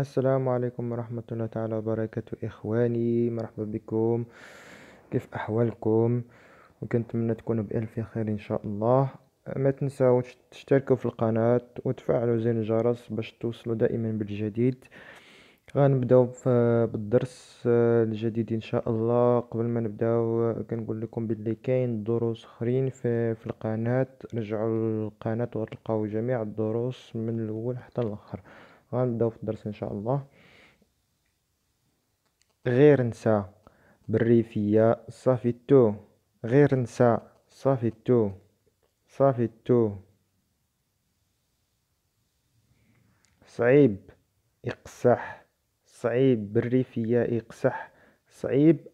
السلام عليكم ورحمة الله تعالى وبركاته إخواني مرحبا بكم كيف أحوالكم وكنتمنى تكونوا بألف خير إن شاء الله ما تنساوش تشتركوا في القناة وتفعلوا زر الجرس باش توصلوا دائما بالجديد غنبداو بالدرس آه، الجديد ان شاء الله قبل ما نبداو آه، كنقول لكم باللي كاين دروس اخرين في, في القناه رجعوا للقناه وتلقاو جميع الدروس من الاول حتى الاخر غنبداو في الدرس ان شاء الله غير نسى بالريفية صافي تو غير نسى صافي تو صافي تو صعيب اقصح صعيب بالريفية اقصح صعيب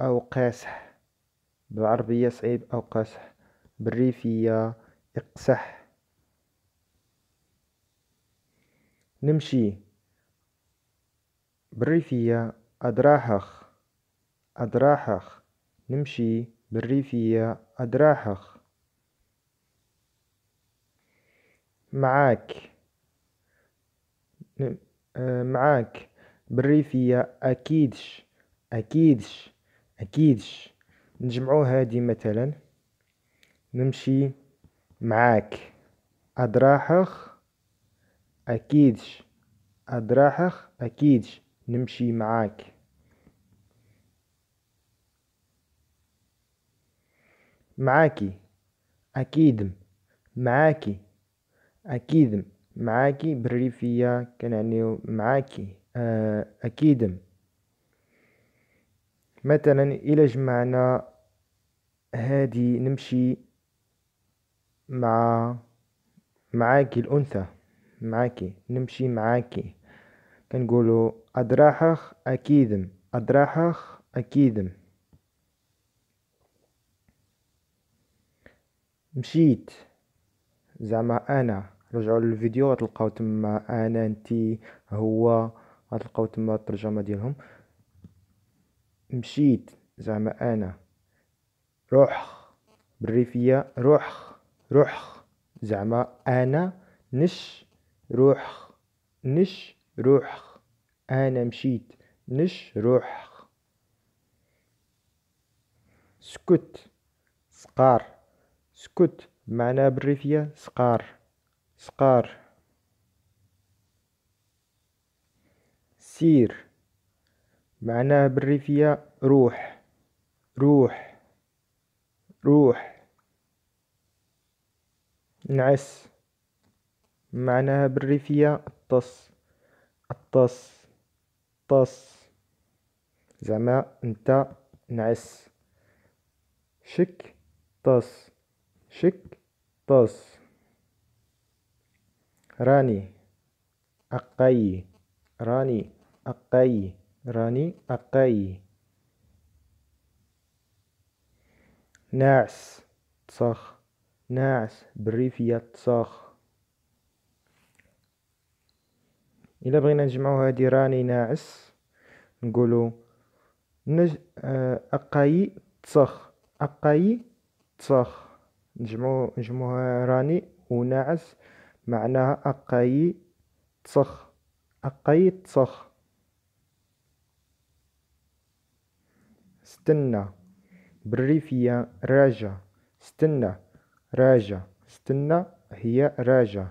أو قاسح بالعربية صعيب أو قاسح بالريفية اقصح نمشي بالريفية أدراحخ أدراحخ نمشي بالريفية أدراحخ معاك نم... آه، معاك بالريفية أكيدش أكيدش أكيدش نجمعو هادي مثلا نمشي معاك أدراحخ أكيدش أدراحخ أكيدش نمشي معاك معاكي أكيدم معاكي أكيدم معاكي بالريفية كنعنيو معاكي آه أكيدم مثلا إلى جمعنا هادي نمشي مع معاكي الأنثى معاكي نمشي معاكي كنقولوا أدراحخ أكيدم أدراحخ أكيدم مشيت زعما انا رجعوا للفيديو غتلقاو تما انا انتي هو غتلقاو تما الترجمه ديالهم مشيت زعما انا روح بالريفيه روح روح زعما انا نش روح نش روح أنا مشيت نش روح سكت سقار سكت معناها بالريفية سقار سقار سير معناه بالريفية روح روح روح نعس معناها بالريفية الطص الطص طص زعما انت نعس شك طص شك طص راني أقي راني أقي راني أقي ناعس تصخ ناعس بريفية تصخ الا بغينا نجمعو هادي راني ناعس نقولو نج... آه، اقاي تسخ اقاي تسخ نجمعو نجمعوها راني وناعس معناها اقاي تسخ اقاي تسخ استنى بالريفية راجع استنى راجع استنى هي راجع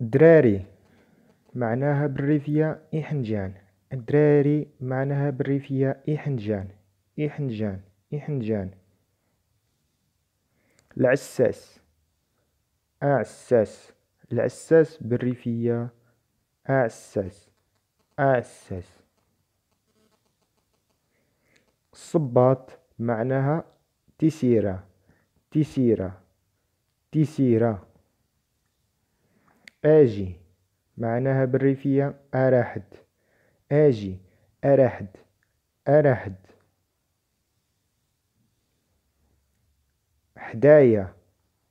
دراري معناها بالريفية إحنجان دراري معناها بالريفية إحنجان إحنجان إحنجان العساس أعساس العساس بالريفية أعساس أعساس الصباط معناها تسيرة تسيرة تسيرة آجي معناها بالريفية أرحد آجي أرحد أرحد حدايا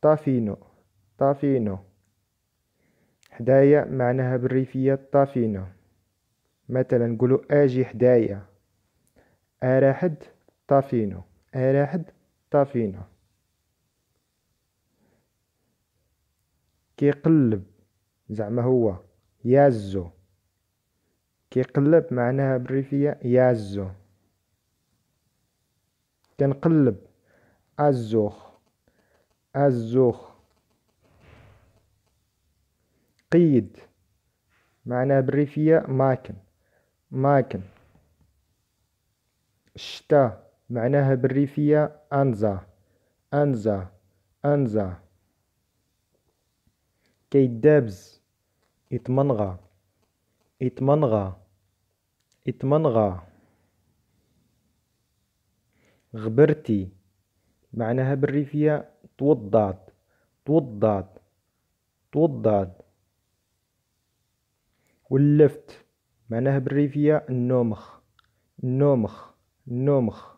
طافينو طافينو حدايا معناها بالريفية طافينو مثلا نقولو آجي حدايا أرحد طافينو أرحد طافينو كيقلب زعما هو يازو كيقلب معناها بالريفية يازو كنقلب أزوخ أزوخ قيد معناها بالريفية ماكن ماكن الشتا معناها بالريفية أنزا أنزا أنزا كيدابز يتمنغى يتمنغى يتمنغى غبرتي معناها بالريفية توضعت توضعت توضعت ولفت معناها بالريفية النومخ النومخ النومخ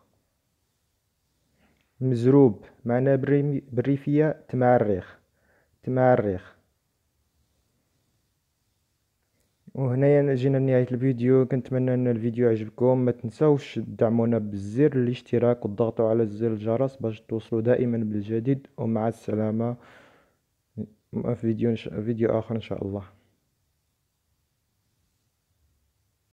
مزروب معناها بالريفية تمعرخ تمعرخ وهنايا جينا لنهاية الفيديو كنتمنى ان الفيديو عجبكم ما تنسوش تدعمونا بزر الاشتراك وتضغطوا على زر الجرس باش توصلوا دائما بالجديد ومع السلامة في فيديو, فيديو اخر ان شاء الله